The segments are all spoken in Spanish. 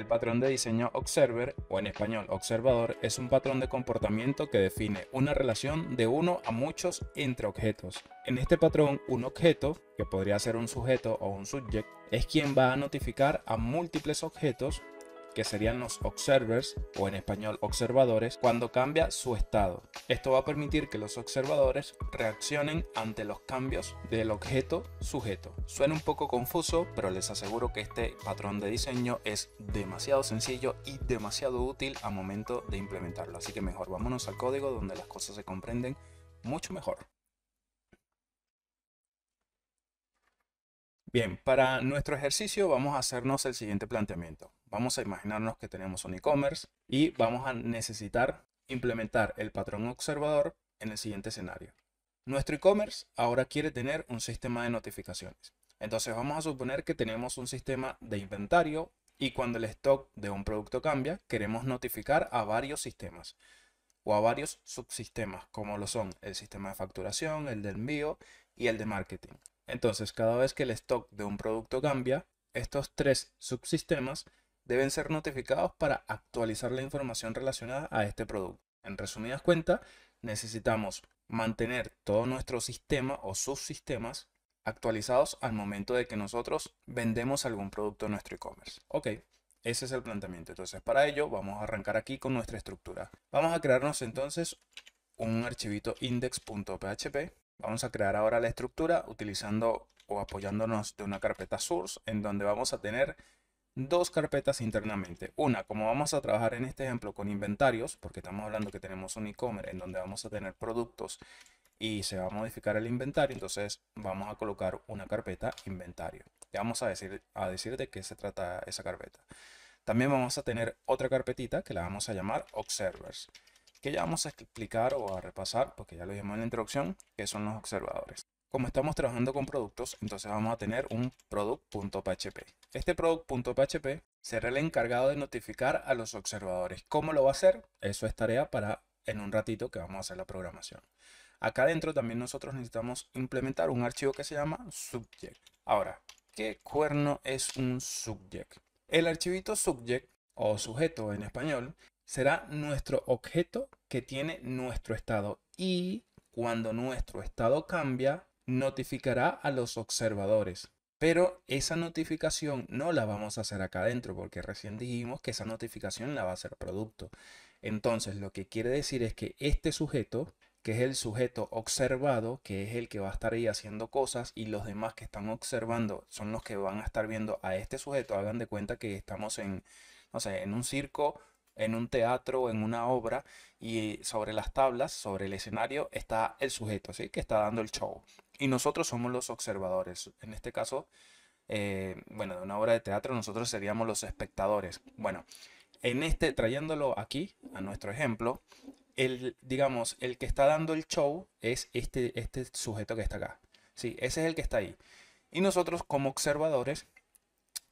El patrón de diseño observer, o en español observador, es un patrón de comportamiento que define una relación de uno a muchos entre objetos. En este patrón, un objeto, que podría ser un sujeto o un subject, es quien va a notificar a múltiples objetos que serían los observers o en español observadores, cuando cambia su estado. Esto va a permitir que los observadores reaccionen ante los cambios del objeto sujeto. Suena un poco confuso, pero les aseguro que este patrón de diseño es demasiado sencillo y demasiado útil a momento de implementarlo. Así que mejor vámonos al código donde las cosas se comprenden mucho mejor. Bien, para nuestro ejercicio vamos a hacernos el siguiente planteamiento. Vamos a imaginarnos que tenemos un e-commerce y vamos a necesitar implementar el patrón observador en el siguiente escenario. Nuestro e-commerce ahora quiere tener un sistema de notificaciones. Entonces vamos a suponer que tenemos un sistema de inventario y cuando el stock de un producto cambia, queremos notificar a varios sistemas o a varios subsistemas, como lo son el sistema de facturación, el de envío y el de marketing. Entonces, cada vez que el stock de un producto cambia, estos tres subsistemas deben ser notificados para actualizar la información relacionada a este producto. En resumidas cuentas, necesitamos mantener todo nuestro sistema o subsistemas actualizados al momento de que nosotros vendemos algún producto en nuestro e-commerce. Ok, ese es el planteamiento. Entonces, para ello, vamos a arrancar aquí con nuestra estructura. Vamos a crearnos entonces un archivito index.php. Vamos a crear ahora la estructura utilizando o apoyándonos de una carpeta source en donde vamos a tener dos carpetas internamente. Una, como vamos a trabajar en este ejemplo con inventarios, porque estamos hablando que tenemos un e-commerce en donde vamos a tener productos y se va a modificar el inventario, entonces vamos a colocar una carpeta inventario. Y vamos a decir, a de qué se trata esa carpeta. También vamos a tener otra carpetita que la vamos a llamar observers, que ya vamos a explicar o a repasar, porque ya lo vimos en la introducción, que son los observadores. Como estamos trabajando con productos, entonces vamos a tener un product.php. Este product.php será el encargado de notificar a los observadores. ¿Cómo lo va a hacer? Eso es tarea para en un ratito que vamos a hacer la programación. Acá adentro también nosotros necesitamos implementar un archivo que se llama subject. Ahora, ¿qué cuerno es un subject? El archivito subject o sujeto en español será nuestro objeto que tiene nuestro estado y cuando nuestro estado cambia, notificará a los observadores. Pero esa notificación no la vamos a hacer acá adentro porque recién dijimos que esa notificación la va a hacer producto. Entonces lo que quiere decir es que este sujeto, que es el sujeto observado, que es el que va a estar ahí haciendo cosas y los demás que están observando son los que van a estar viendo a este sujeto. Hagan de cuenta que estamos en, no sé, en un circo, en un teatro, en una obra y sobre las tablas, sobre el escenario está el sujeto, ¿sí? Que está dando el show y nosotros somos los observadores. En este caso, eh, bueno, de una obra de teatro nosotros seríamos los espectadores. Bueno, en este, trayéndolo aquí a nuestro ejemplo, el, digamos, el que está dando el show es este, este sujeto que está acá. Sí, ese es el que está ahí. Y nosotros como observadores,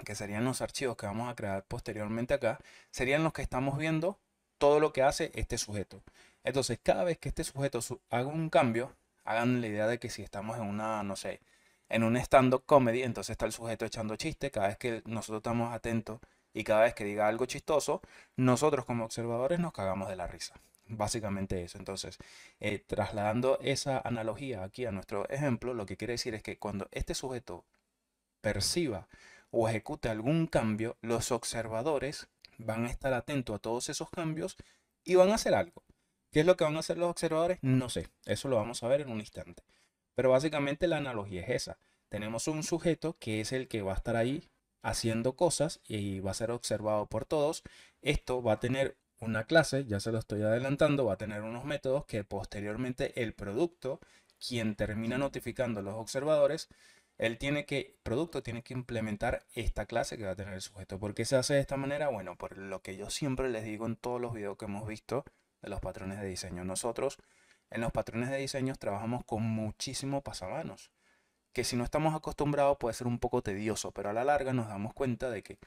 que serían los archivos que vamos a crear posteriormente acá, serían los que estamos viendo todo lo que hace este sujeto. Entonces, cada vez que este sujeto haga un cambio, hagan la idea de que si estamos en una, no sé, en un stand-up comedy, entonces está el sujeto echando chiste, cada vez que nosotros estamos atentos y cada vez que diga algo chistoso, nosotros como observadores nos cagamos de la risa. Básicamente eso. Entonces, eh, trasladando esa analogía aquí a nuestro ejemplo, lo que quiere decir es que cuando este sujeto perciba o ejecute algún cambio, los observadores van a estar atentos a todos esos cambios y van a hacer algo. ¿Qué es lo que van a hacer los observadores? No sé, eso lo vamos a ver en un instante. Pero básicamente la analogía es esa. Tenemos un sujeto que es el que va a estar ahí haciendo cosas y va a ser observado por todos. Esto va a tener una clase, ya se lo estoy adelantando, va a tener unos métodos que posteriormente el producto, quien termina notificando a los observadores, él tiene que, producto tiene que implementar esta clase que va a tener el sujeto. ¿Por qué se hace de esta manera? Bueno, por lo que yo siempre les digo en todos los videos que hemos visto de los patrones de diseño. Nosotros en los patrones de diseño trabajamos con muchísimo pasamanos, que si no estamos acostumbrados puede ser un poco tedioso, pero a la larga nos damos cuenta de que,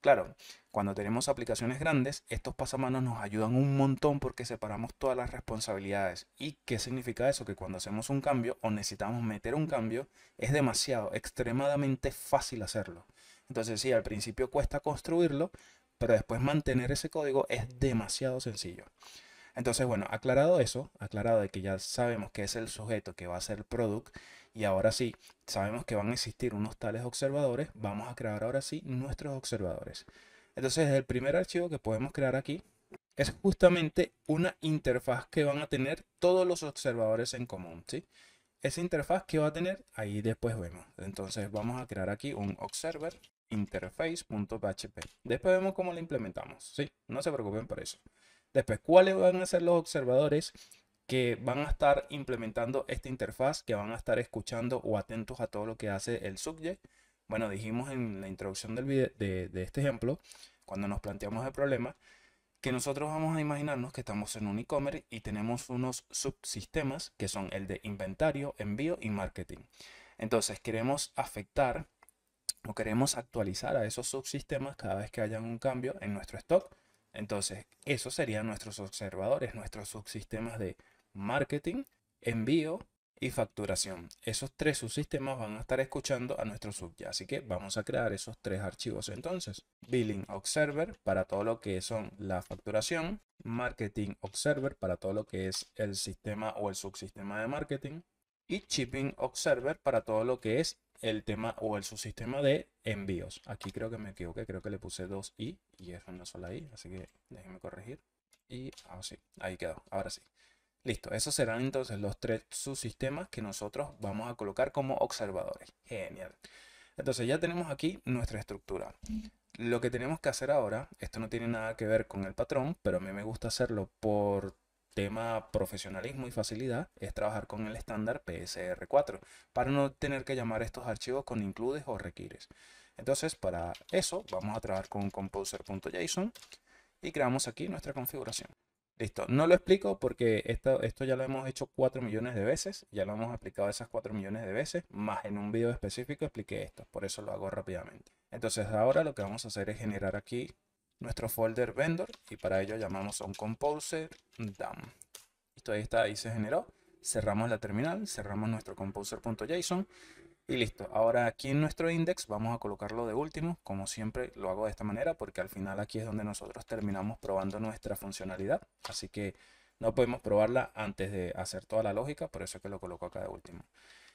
claro, cuando tenemos aplicaciones grandes, estos pasamanos nos ayudan un montón porque separamos todas las responsabilidades. ¿Y qué significa eso? Que cuando hacemos un cambio o necesitamos meter un cambio, es demasiado, extremadamente fácil hacerlo. Entonces sí, al principio cuesta construirlo, pero después mantener ese código es demasiado sencillo. Entonces, bueno, aclarado eso, aclarado de que ya sabemos que es el sujeto que va a ser el product y ahora sí, sabemos que van a existir unos tales observadores, vamos a crear ahora sí nuestros observadores. Entonces, el primer archivo que podemos crear aquí es justamente una interfaz que van a tener todos los observadores en común, ¿sí? Esa interfaz que va a tener, ahí después vemos. Entonces vamos a crear aquí un observer interface.php. Después vemos cómo la implementamos, ¿sí? No se preocupen por eso. Después, ¿cuáles van a ser los observadores que van a estar implementando esta interfaz, que van a estar escuchando o atentos a todo lo que hace el subject? Bueno, dijimos en la introducción del de, de este ejemplo, cuando nos planteamos el problema, que nosotros vamos a imaginarnos que estamos en un e-commerce y tenemos unos subsistemas que son el de inventario, envío y marketing. Entonces queremos afectar o queremos actualizar a esos subsistemas cada vez que haya un cambio en nuestro stock entonces, esos serían nuestros observadores, nuestros subsistemas de marketing, envío y facturación. Esos tres subsistemas van a estar escuchando a nuestro ya. Así que vamos a crear esos tres archivos entonces. Billing Observer para todo lo que son la facturación. Marketing Observer para todo lo que es el sistema o el subsistema de marketing y Shipping Observer para todo lo que es el tema o el subsistema de envíos. Aquí creo que me equivoqué, creo que le puse dos i y, es una sola i, así que déjenme corregir. Y así, ah, ahí quedó, ahora sí. Listo, esos serán entonces los tres subsistemas que nosotros vamos a colocar como observadores. Genial. Entonces ya tenemos aquí nuestra estructura. Lo que tenemos que hacer ahora, esto no tiene nada que ver con el patrón, pero a mí me gusta hacerlo por tema profesionalismo y facilidad es trabajar con el estándar PSR4 para no tener que llamar estos archivos con includes o requires. Entonces para eso vamos a trabajar con composer.json y creamos aquí nuestra configuración. Listo, no lo explico porque esto, esto ya lo hemos hecho 4 millones de veces, ya lo hemos aplicado esas 4 millones de veces, más en un video específico expliqué esto, por eso lo hago rápidamente. Entonces ahora lo que vamos a hacer es generar aquí nuestro folder vendor y para ello llamamos a un composer dump. Listo, ahí está, ahí se generó. Cerramos la terminal, cerramos nuestro composer.json y listo. Ahora aquí en nuestro index vamos a colocarlo de último, como siempre lo hago de esta manera porque al final aquí es donde nosotros terminamos probando nuestra funcionalidad. Así que no podemos probarla antes de hacer toda la lógica, por eso es que lo coloco acá de último.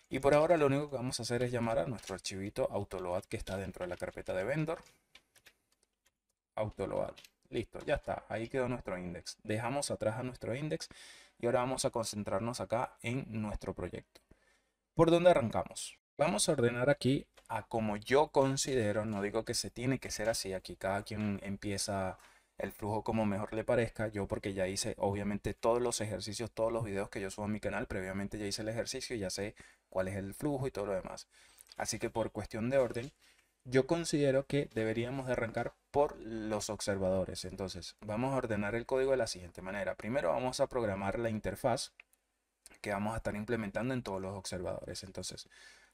Y por ahora lo único que vamos a hacer es llamar a nuestro archivito autoload que está dentro de la carpeta de vendor autoload. Listo, ya está. Ahí quedó nuestro index. Dejamos atrás a nuestro index y ahora vamos a concentrarnos acá en nuestro proyecto. ¿Por dónde arrancamos? Vamos a ordenar aquí a como yo considero, no digo que se tiene que ser así, aquí cada quien empieza el flujo como mejor le parezca, yo porque ya hice obviamente todos los ejercicios, todos los videos que yo subo a mi canal, previamente ya hice el ejercicio y ya sé cuál es el flujo y todo lo demás. Así que por cuestión de orden, yo considero que deberíamos de arrancar por los observadores. Entonces, vamos a ordenar el código de la siguiente manera. Primero vamos a programar la interfaz que vamos a estar implementando en todos los observadores. Entonces,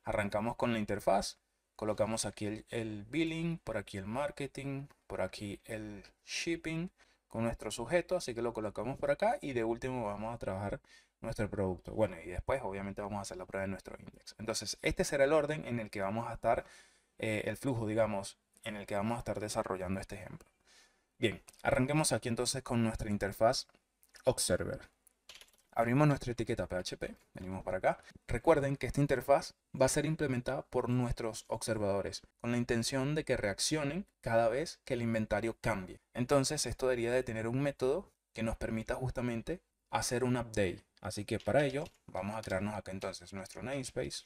arrancamos con la interfaz, colocamos aquí el, billing, por aquí el marketing, por aquí el shipping con nuestro sujeto, así que lo colocamos por acá y de último vamos a trabajar nuestro producto. Bueno, y después obviamente vamos a hacer la prueba de nuestro index. Entonces, este será el orden en el que vamos a estar eh, el flujo, digamos, en el que vamos a estar desarrollando este ejemplo. Bien, arranquemos aquí entonces con nuestra interfaz Observer. Abrimos nuestra etiqueta PHP, venimos para acá. Recuerden que esta interfaz va a ser implementada por nuestros observadores, con la intención de que reaccionen cada vez que el inventario cambie. Entonces esto debería de tener un método que nos permita justamente hacer un update. Así que para ello vamos a crearnos acá entonces nuestro namespace,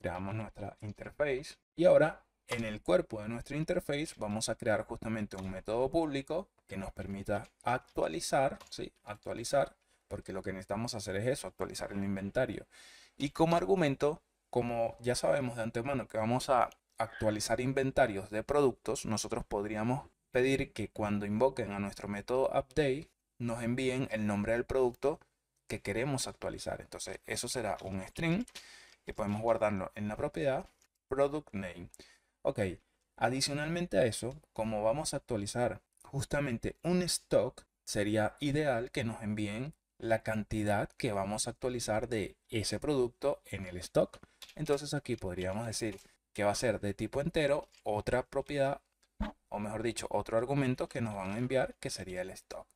creamos nuestra interface y ahora en el cuerpo de nuestro interface vamos a crear justamente un método público que nos permita actualizar, ¿sí? Actualizar, porque lo que necesitamos hacer es eso, actualizar el inventario. Y como argumento, como ya sabemos de antemano que vamos a actualizar inventarios de productos, nosotros podríamos pedir que cuando invoquen a nuestro método update nos envíen el nombre del producto que queremos actualizar. Entonces eso será un string que podemos guardarlo en la propiedad product name. Ok, adicionalmente a eso, como vamos a actualizar justamente un stock, sería ideal que nos envíen la cantidad que vamos a actualizar de ese producto en el stock. Entonces aquí podríamos decir que va a ser de tipo entero otra propiedad, o mejor dicho, otro argumento que nos van a enviar que sería el stock.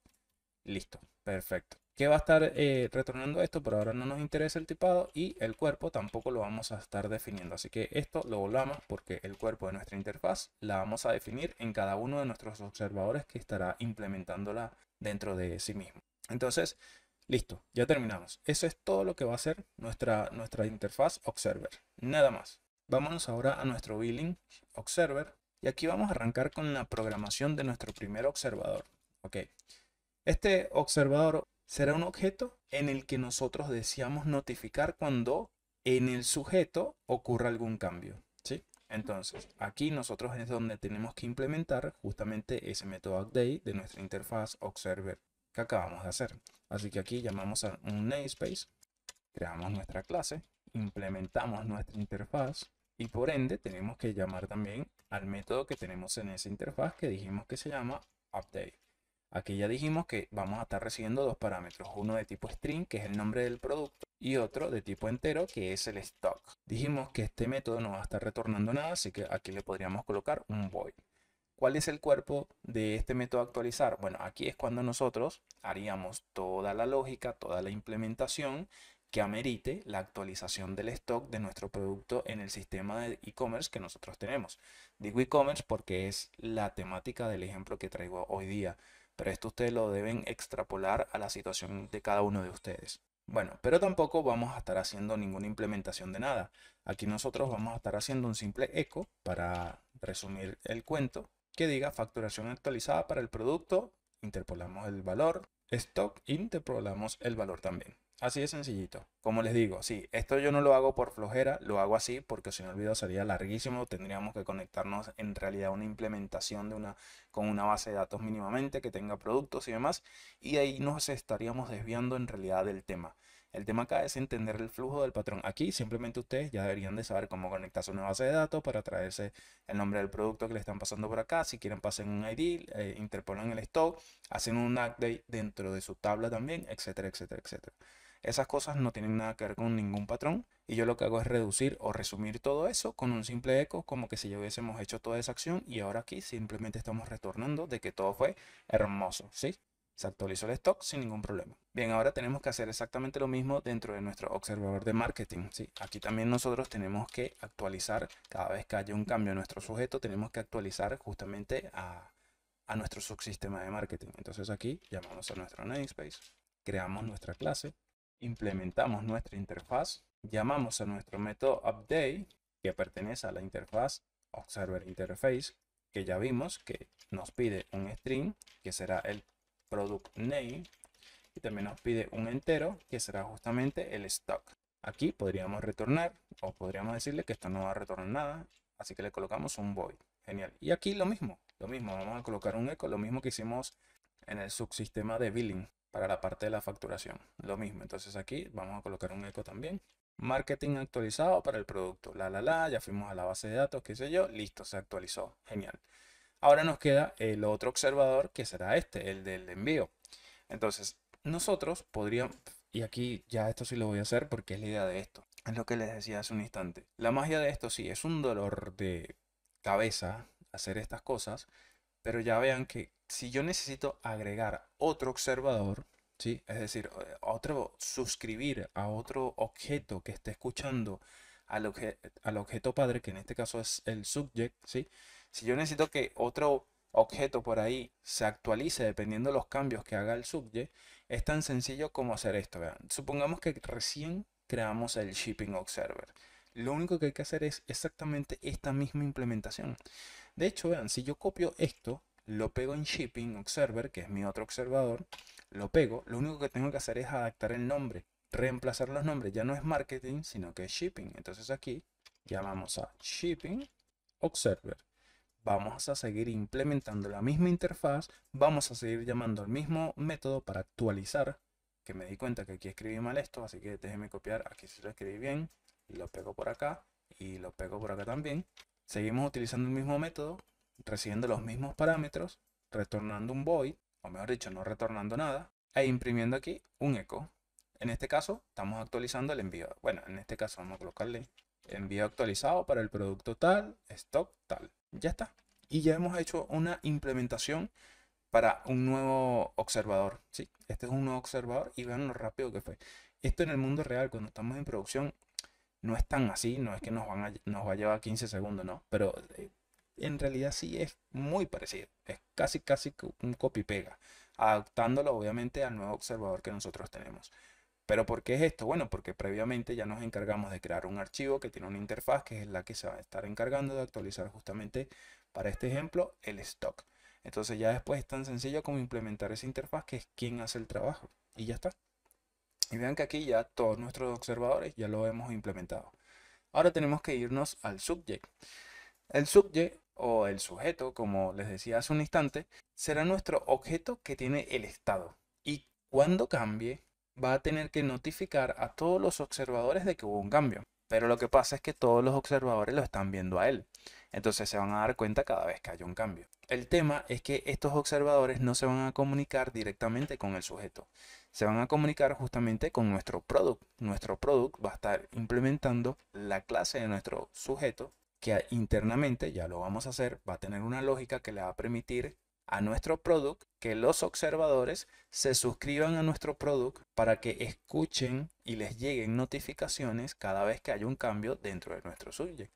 Listo, perfecto que va a estar eh, retornando esto, pero ahora no nos interesa el tipado y el cuerpo tampoco lo vamos a estar definiendo. Así que esto lo volvamos porque el cuerpo de nuestra interfaz la vamos a definir en cada uno de nuestros observadores que estará implementándola dentro de sí mismo. Entonces, listo, ya terminamos. Eso es todo lo que va a ser nuestra, nuestra interfaz Observer, nada más. Vámonos ahora a nuestro Billing Observer y aquí vamos a arrancar con la programación de nuestro primer observador. Ok, este observador será un objeto en el que nosotros deseamos notificar cuando en el sujeto ocurra algún cambio. ¿sí? Entonces, aquí nosotros es donde tenemos que implementar justamente ese método update de nuestra interfaz observer que acabamos de hacer. Así que aquí llamamos a un namespace, creamos nuestra clase, implementamos nuestra interfaz y por ende tenemos que llamar también al método que tenemos en esa interfaz que dijimos que se llama update. Aquí ya dijimos que vamos a estar recibiendo dos parámetros, uno de tipo string, que es el nombre del producto, y otro de tipo entero, que es el stock. Dijimos que este método no va a estar retornando nada, así que aquí le podríamos colocar un void. ¿Cuál es el cuerpo de este método actualizar? Bueno, aquí es cuando nosotros haríamos toda la lógica, toda la implementación que amerite la actualización del stock de nuestro producto en el sistema de e-commerce que nosotros tenemos. Digo e-commerce porque es la temática del ejemplo que traigo hoy día. Pero esto ustedes lo deben extrapolar a la situación de cada uno de ustedes. Bueno, pero tampoco vamos a estar haciendo ninguna implementación de nada. Aquí nosotros vamos a estar haciendo un simple eco para resumir el cuento que diga facturación actualizada para el producto, interpolamos el valor, stock, interpolamos el valor también. Así de sencillito. Como les digo, sí, esto yo no lo hago por flojera, lo hago así porque si no el video sería larguísimo, tendríamos que conectarnos en realidad a una implementación de una, con una base de datos mínimamente que tenga productos y demás, y ahí nos estaríamos desviando en realidad del tema. El tema acá es entender el flujo del patrón. Aquí simplemente ustedes ya deberían de saber cómo conectarse a una base de datos para traerse el nombre del producto que le están pasando por acá. Si quieren pasen un ID, eh, interponen el stock, hacen un update dentro de su tabla también, etcétera, etcétera, etcétera. Esas cosas no tienen nada que ver con ningún patrón y yo lo que hago es reducir o resumir todo eso con un simple eco, como que si ya hubiésemos hecho toda esa acción y ahora aquí simplemente estamos retornando de que todo fue hermoso, ¿sí? Se actualizó el stock sin ningún problema. Bien, ahora tenemos que hacer exactamente lo mismo dentro de nuestro observador de marketing. ¿sí? Aquí también nosotros tenemos que actualizar, cada vez que haya un cambio en nuestro sujeto, tenemos que actualizar justamente a, a nuestro subsistema de marketing. Entonces aquí llamamos a nuestro namespace, creamos nuestra clase, implementamos nuestra interfaz, llamamos a nuestro método update, que pertenece a la interfaz observer interface, que ya vimos que nos pide un string, que será el product name, y también nos pide un entero, que será justamente el stock. Aquí podríamos retornar, o podríamos decirle que esto no va a retornar nada, así que le colocamos un void. Genial. Y aquí lo mismo, lo mismo, vamos a colocar un echo, lo mismo que hicimos en el subsistema de billing para la parte de la facturación. Lo mismo, entonces aquí vamos a colocar un eco también. Marketing actualizado para el producto. La, la, la, ya fuimos a la base de datos, qué sé yo. Listo, se actualizó. Genial. Ahora nos queda el otro observador que será este, el del envío. Entonces, nosotros podríamos, y aquí ya esto sí lo voy a hacer porque es la idea de esto. Es lo que les decía hace un instante. La magia de esto sí, es un dolor de cabeza hacer estas cosas, pero ya vean que si yo necesito agregar otro observador, es decir, eh, otro, suscribir a otro objeto que esté escuchando al, al objeto padre, que en este caso es el subject, si yo necesito que otro objeto por ahí se actualice dependiendo de los cambios que haga el subject, es tan sencillo como hacer esto. vean Supongamos que recién creamos el shipping observer. Lo único que hay que hacer es exactamente esta misma implementación. De hecho, vean, si yo copio esto lo pego en Shipping Observer, que es mi otro observador, lo pego, lo único que tengo que hacer es adaptar el nombre, reemplazar los nombres, ya no es marketing, sino que es shipping. Entonces aquí llamamos a Shipping Observer. Vamos a seguir implementando la misma interfaz, vamos a seguir llamando al mismo método para actualizar, que me di cuenta que aquí escribí mal esto, así que déjenme copiar, aquí sí lo escribí bien, lo pego por acá, y lo pego por acá también. Seguimos utilizando el mismo método, recibiendo los mismos parámetros, retornando un void, o mejor dicho, no retornando nada, e imprimiendo aquí un echo. En este caso, estamos actualizando el envío. Bueno, en este caso vamos a colocarle envío actualizado para el producto tal, stock tal. Ya está. Y ya hemos hecho una implementación para un nuevo observador. ¿sí? Este es un nuevo observador y vean lo rápido que fue. Esto en el mundo real, cuando estamos en producción, no es tan así, no es que nos, van a, nos va a llevar 15 segundos, no. Pero eh, en realidad sí es muy parecido. Es casi, casi un copy-pega, adaptándolo obviamente al nuevo observador que nosotros tenemos. ¿Pero por qué es esto? Bueno, porque previamente ya nos encargamos de crear un archivo que tiene una interfaz que es la que se va a estar encargando de actualizar justamente para este ejemplo el stock. Entonces ya después es tan sencillo como implementar esa interfaz que es quien hace el trabajo y ya está. Y vean que aquí ya todos nuestros observadores ya lo hemos implementado. Ahora tenemos que irnos al subject. El subject o el sujeto, como les decía hace un instante, será nuestro objeto que tiene el estado. Y cuando cambie, va a tener que notificar a todos los observadores de que hubo un cambio. Pero lo que pasa es que todos los observadores lo están viendo a él. Entonces se van a dar cuenta cada vez que haya un cambio. El tema es que estos observadores no se van a comunicar directamente con el sujeto. Se van a comunicar justamente con nuestro product. Nuestro product va a estar implementando la clase de nuestro sujeto que internamente, ya lo vamos a hacer, va a tener una lógica que le va a permitir a nuestro product que los observadores se suscriban a nuestro product para que escuchen y les lleguen notificaciones cada vez que haya un cambio dentro de nuestro subject.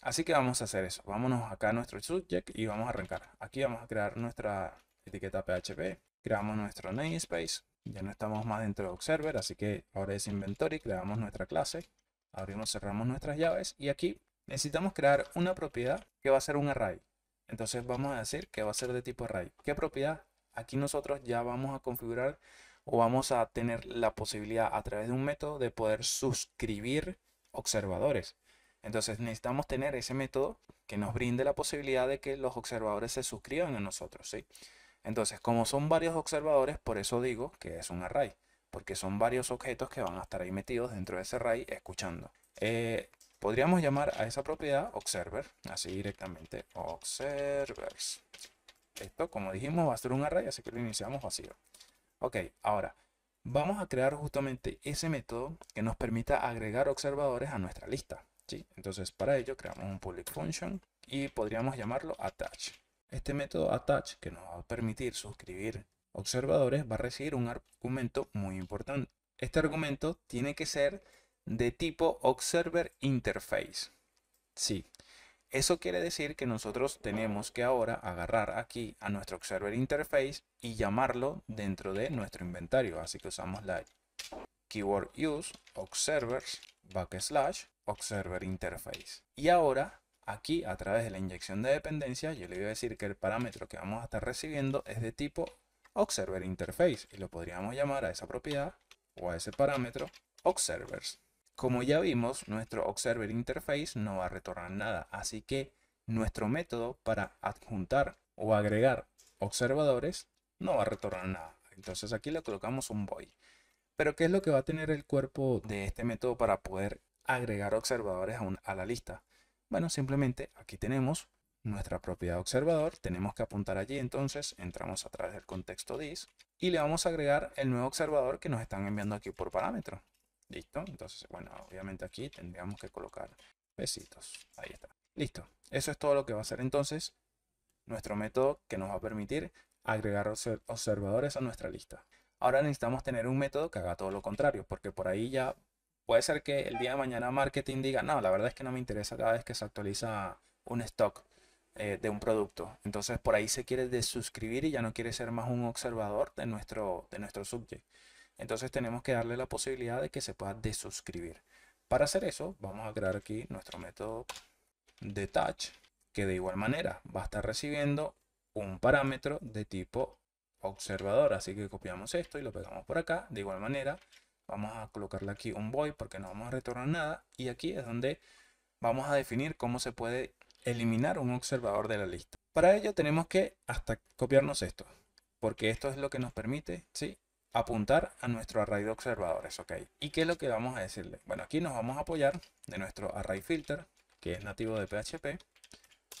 Así que vamos a hacer eso. Vámonos acá a nuestro subject y vamos a arrancar. Aquí vamos a crear nuestra etiqueta PHP. Creamos nuestro namespace. Ya no estamos más dentro de Observer, así que ahora es Inventory. Creamos nuestra clase. Abrimos, cerramos nuestras llaves y aquí necesitamos crear una propiedad que va a ser un array. Entonces vamos a decir que va a ser de tipo array. ¿Qué propiedad? Aquí nosotros ya vamos a configurar o vamos a tener la posibilidad a través de un método de poder suscribir observadores. Entonces necesitamos tener ese método que nos brinde la posibilidad de que los observadores se suscriban a nosotros. ¿sí? Entonces, como son varios observadores, por eso digo que es un array, porque son varios objetos que van a estar ahí metidos dentro de ese array escuchando. Eh, Podríamos llamar a esa propiedad observer, así directamente, observers. Esto, como dijimos, va a ser un array, así que lo iniciamos vacío. Ok, ahora vamos a crear justamente ese método que nos permita agregar observadores a nuestra lista. ¿sí? Entonces, para ello creamos un public function y podríamos llamarlo attach. Este método attach, que nos va a permitir suscribir observadores, va a recibir un argumento muy importante. Este argumento tiene que ser de tipo Observer Interface. Sí, eso quiere decir que nosotros tenemos que ahora agarrar aquí a nuestro Observer Interface y llamarlo dentro de nuestro inventario. Así que usamos la keyword use observers backslash observer interface. Y ahora aquí a través de la inyección de dependencia yo le voy a decir que el parámetro que vamos a estar recibiendo es de tipo observer interface y lo podríamos llamar a esa propiedad o a ese parámetro observers. Como ya vimos, nuestro Observer Interface no va a retornar nada, así que nuestro método para adjuntar o agregar observadores no va a retornar nada. Entonces aquí le colocamos un void. Pero ¿qué es lo que va a tener el cuerpo de este método para poder agregar observadores a, a la lista? Bueno, simplemente aquí tenemos nuestra propiedad observador, tenemos que apuntar allí, entonces entramos a través del contexto this y le vamos a agregar el nuevo observador que nos están enviando aquí por parámetro. Listo. Entonces, bueno, obviamente aquí tendríamos que colocar besitos. Ahí está. Listo. Eso es todo lo que va a ser entonces nuestro método que nos va a permitir agregar observadores a nuestra lista. Ahora necesitamos tener un método que haga todo lo contrario, porque por ahí ya puede ser que el día de mañana marketing diga, no, la verdad es que no me interesa cada vez que se actualiza un stock eh, de un producto. Entonces por ahí se quiere desuscribir y ya no quiere ser más un observador de nuestro, de nuestro subject entonces tenemos que darle la posibilidad de que se pueda desuscribir. Para hacer eso, vamos a crear aquí nuestro método detach, que de igual manera va a estar recibiendo un parámetro de tipo observador. Así que copiamos esto y lo pegamos por acá. De igual manera, vamos a colocarle aquí un void porque no vamos a retornar nada. Y aquí es donde vamos a definir cómo se puede eliminar un observador de la lista. Para ello tenemos que hasta copiarnos esto, porque esto es lo que nos permite ¿sí? apuntar a nuestro array de observadores, ¿ok? ¿Y qué es lo que vamos a decirle? Bueno, aquí nos vamos a apoyar de nuestro array filter, que es nativo de PHP.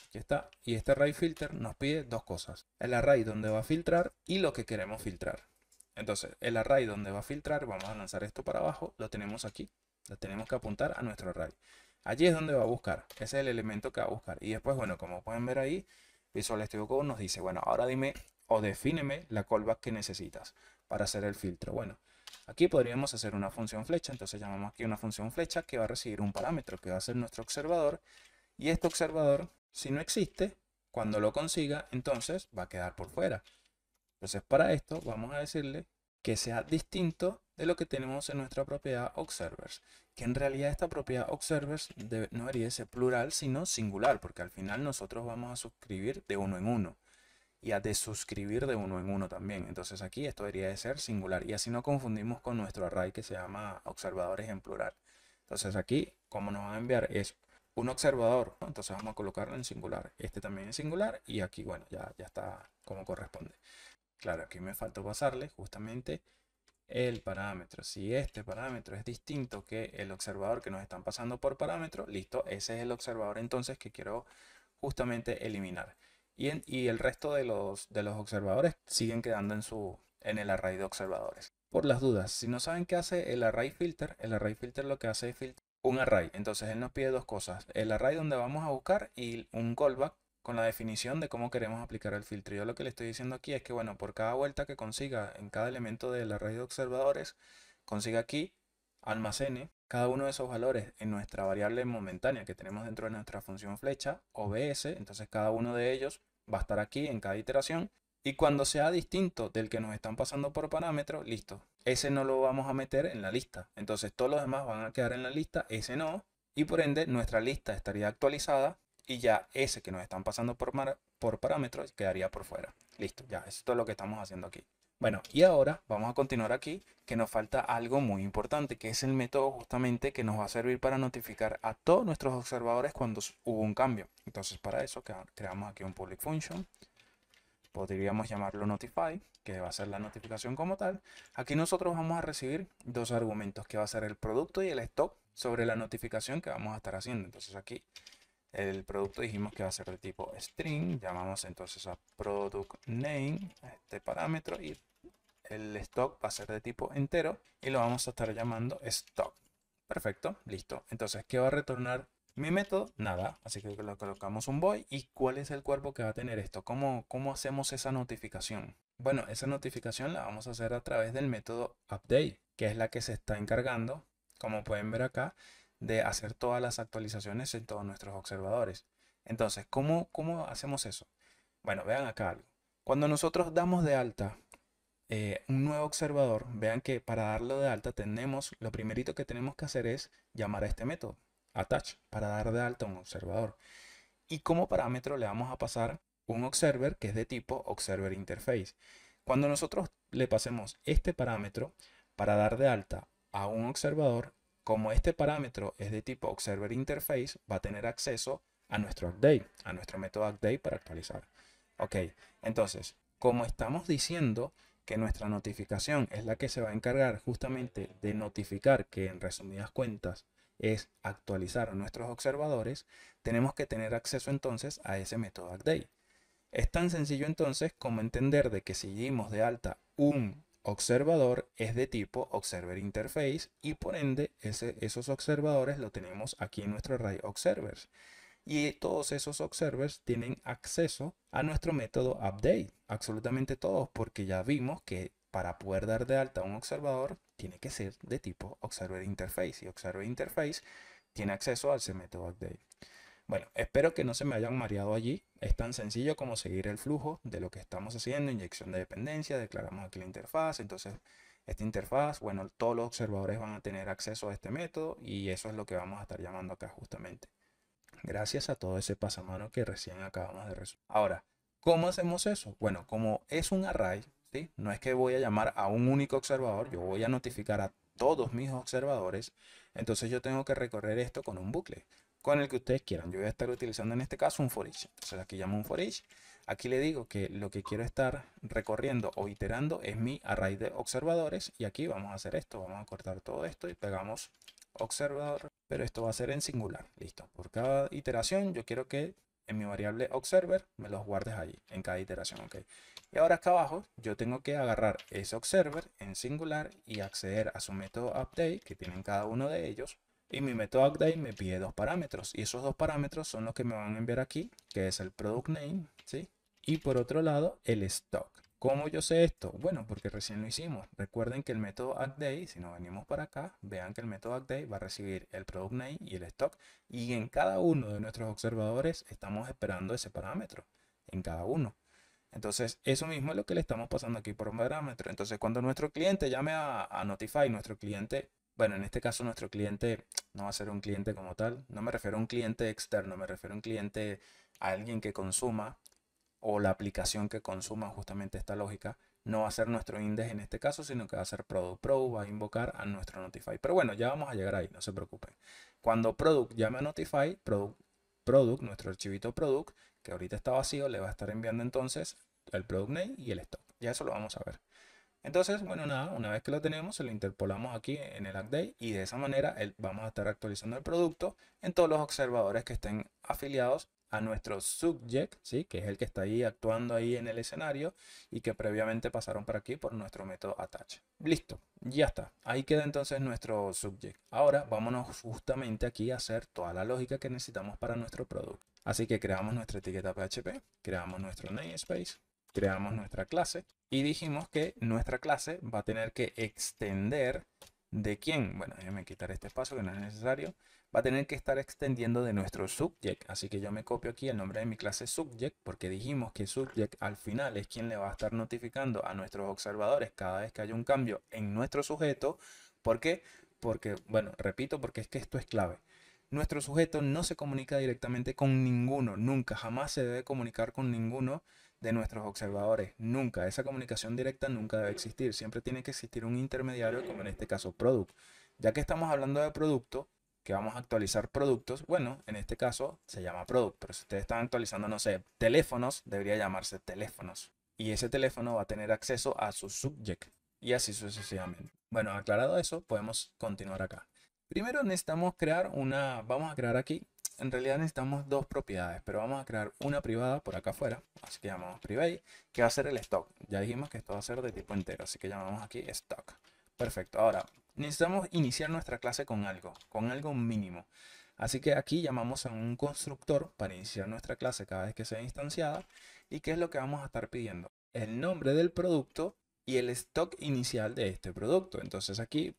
Aquí está. Y este array filter nos pide dos cosas. El array donde va a filtrar y lo que queremos filtrar. Entonces, el array donde va a filtrar, vamos a lanzar esto para abajo, lo tenemos aquí. Lo tenemos que apuntar a nuestro array. Allí es donde va a buscar. Ese es el elemento que va a buscar. Y después, bueno, como pueden ver ahí, Visual Studio Code nos dice, bueno, ahora dime o defíneme la callback que necesitas para hacer el filtro. Bueno, aquí podríamos hacer una función flecha, entonces llamamos aquí una función flecha que va a recibir un parámetro que va a ser nuestro observador y este observador, si no existe, cuando lo consiga, entonces va a quedar por fuera. Entonces para esto vamos a decirle que sea distinto de lo que tenemos en nuestra propiedad observers, que en realidad esta propiedad observers no debería ser plural, sino singular, porque al final nosotros vamos a suscribir de uno en uno y a suscribir de uno en uno también. Entonces aquí esto debería de ser singular y así no confundimos con nuestro array que se llama observadores en plural. Entonces aquí, como nos va a enviar es un observador, entonces vamos a colocarlo en singular. Este también es singular y aquí, bueno, ya, ya está como corresponde. Claro, aquí me faltó pasarle justamente el parámetro. Si este parámetro es distinto que el observador que nos están pasando por parámetro, listo, ese es el observador entonces que quiero justamente eliminar y, el resto de los, de los observadores siguen quedando en, su, en el array de observadores. Por las dudas, si no saben qué hace el array filter, el array filter lo que hace es filtrar un array. Entonces él nos pide dos cosas, el array donde vamos a buscar y un callback con la definición de cómo queremos aplicar el filtro. Yo lo que le estoy diciendo aquí es que, bueno, por cada vuelta que consiga en cada elemento del array de observadores, consiga aquí, almacene cada uno de esos valores en nuestra variable momentánea que tenemos dentro de nuestra función flecha, OBS, entonces cada uno de ellos va a estar aquí en cada iteración. Y cuando sea distinto del que nos están pasando por parámetro, listo. Ese no lo vamos a meter en la lista. Entonces todos los demás van a quedar en la lista, ese no. Y por ende nuestra lista estaría actualizada y ya ese que nos están pasando por, por parámetros quedaría por fuera. Listo, ya, esto es lo que estamos haciendo aquí. Bueno, y ahora vamos a continuar aquí, que nos falta algo muy importante, que es el método justamente que nos va a servir para notificar a todos nuestros observadores cuando hubo un cambio. Entonces para eso creamos aquí un public function, podríamos llamarlo notify, que va a ser la notificación como tal. Aquí nosotros vamos a recibir dos argumentos, que va a ser el producto y el stock sobre la notificación que vamos a estar haciendo. Entonces aquí el producto dijimos que va a ser de tipo string, llamamos entonces a product name, a este parámetro y el stock va a ser de tipo entero y lo vamos a estar llamando stock. Perfecto, listo. Entonces, ¿qué va a retornar mi método? Nada, así que lo colocamos un boy ¿Y cuál es el cuerpo que va a tener esto? ¿Cómo, cómo hacemos esa notificación? Bueno, esa notificación la vamos a hacer a través del método update, que es la que se está encargando, como pueden ver acá, de hacer todas las actualizaciones en todos nuestros observadores. Entonces, ¿cómo, cómo hacemos eso? Bueno, vean acá algo. Cuando nosotros damos de alta eh, un nuevo observador, vean que para darlo de alta tenemos, lo primerito que tenemos que hacer es llamar a este método, attach, para dar de alta un observador. Y como parámetro le vamos a pasar un observer que es de tipo observer interface. Cuando nosotros le pasemos este parámetro para dar de alta a un observador, como este parámetro es de tipo observer interface, va a tener acceso a nuestro update, a nuestro método update para actualizar. Ok, entonces, como estamos diciendo, que nuestra notificación es la que se va a encargar justamente de notificar, que en resumidas cuentas es actualizar a nuestros observadores, tenemos que tener acceso entonces a ese método update. Es tan sencillo entonces como entender de que si dimos de alta un observador es de tipo Observer Interface y por ende ese, esos observadores lo tenemos aquí en nuestro array Observers y todos esos observers tienen acceso a nuestro método update, absolutamente todos, porque ya vimos que para poder dar de alta a un observador tiene que ser de tipo observer interface y observer interface tiene acceso a ese método update. Bueno, espero que no se me hayan mareado allí. Es tan sencillo como seguir el flujo de lo que estamos haciendo, inyección de dependencia, declaramos aquí la interfaz, entonces esta interfaz, bueno, todos los observadores van a tener acceso a este método y eso es lo que vamos a estar llamando acá justamente gracias a todo ese pasamano que recién acabamos de resolver. Ahora, ¿cómo hacemos eso? Bueno, como es un array, ¿sí? no es que voy a llamar a un único observador, yo voy a notificar a todos mis observadores, entonces yo tengo que recorrer esto con un bucle, con el que ustedes quieran. Yo voy a estar utilizando en este caso un for each. Entonces aquí llamo un for each. Aquí le digo que lo que quiero estar recorriendo o iterando es mi array de observadores y aquí vamos a hacer esto, vamos a cortar todo esto y pegamos observador, pero esto va a ser en singular. Listo. Por cada iteración yo quiero que en mi variable observer me los guardes allí, en cada iteración. ok Y ahora acá abajo yo tengo que agarrar ese observer en singular y acceder a su método update que tienen cada uno de ellos. Y mi método update me pide dos parámetros. Y esos dos parámetros son los que me van a enviar aquí, que es el product name, ¿sí? Y por otro lado, el stock. ¿Cómo yo sé esto? Bueno, porque recién lo hicimos. Recuerden que el método AddDay, si nos venimos para acá, vean que el método AddDay va a recibir el product name y el stock. Y en cada uno de nuestros observadores estamos esperando ese parámetro. En cada uno. Entonces, eso mismo es lo que le estamos pasando aquí por un parámetro. Entonces, cuando nuestro cliente llame a Notify, nuestro cliente, bueno, en este caso nuestro cliente no va a ser un cliente como tal. No me refiero a un cliente externo, me refiero a un cliente, a alguien que consuma o la aplicación que consuma justamente esta lógica no va a ser nuestro index en este caso, sino que va a ser product pro, va a invocar a nuestro notify. Pero bueno, ya vamos a llegar ahí, no se preocupen. Cuando product llame a notify, product, product nuestro archivito product, que ahorita está vacío, le va a estar enviando entonces el product name y el stock. Ya eso lo vamos a ver. Entonces, bueno, nada, una vez que lo tenemos, se lo interpolamos aquí en el update y de esa manera vamos a estar actualizando el producto en todos los observadores que estén afiliados a nuestro subject, ¿sí? que es el que está ahí actuando ahí en el escenario y que previamente pasaron por aquí por nuestro método attach. Listo, ya está. Ahí queda entonces nuestro subject. Ahora vámonos justamente aquí a hacer toda la lógica que necesitamos para nuestro producto. Así que creamos nuestra etiqueta PHP, creamos nuestro namespace, creamos nuestra clase y dijimos que nuestra clase va a tener que extender de quién. Bueno, me quitar este espacio que no es necesario va a tener que estar extendiendo de nuestro subject. Así que yo me copio aquí el nombre de mi clase subject porque dijimos que subject al final es quien le va a estar notificando a nuestros observadores cada vez que haya un cambio en nuestro sujeto. ¿Por qué? Porque, bueno, repito, porque es que esto es clave. Nuestro sujeto no se comunica directamente con ninguno, nunca, jamás se debe comunicar con ninguno de nuestros observadores, nunca. Esa comunicación directa nunca debe existir, siempre tiene que existir un intermediario como en este caso Product. Ya que estamos hablando de producto, vamos a actualizar productos, bueno, en este caso se llama product, pero si ustedes están actualizando, no sé, teléfonos, debería llamarse teléfonos. Y ese teléfono va a tener acceso a su subject y así sucesivamente. Bueno, aclarado eso, podemos continuar acá. Primero necesitamos crear una, vamos a crear aquí, en realidad necesitamos dos propiedades, pero vamos a crear una privada por acá afuera, así que llamamos private, que va a ser el stock. Ya dijimos que esto va a ser de tipo entero, así que llamamos aquí stock. Perfecto, ahora necesitamos iniciar nuestra clase con algo, con algo mínimo. Así que aquí llamamos a un constructor para iniciar nuestra clase cada vez que sea instanciada. ¿Y qué es lo que vamos a estar pidiendo? El nombre del producto y el stock inicial de este producto. Entonces aquí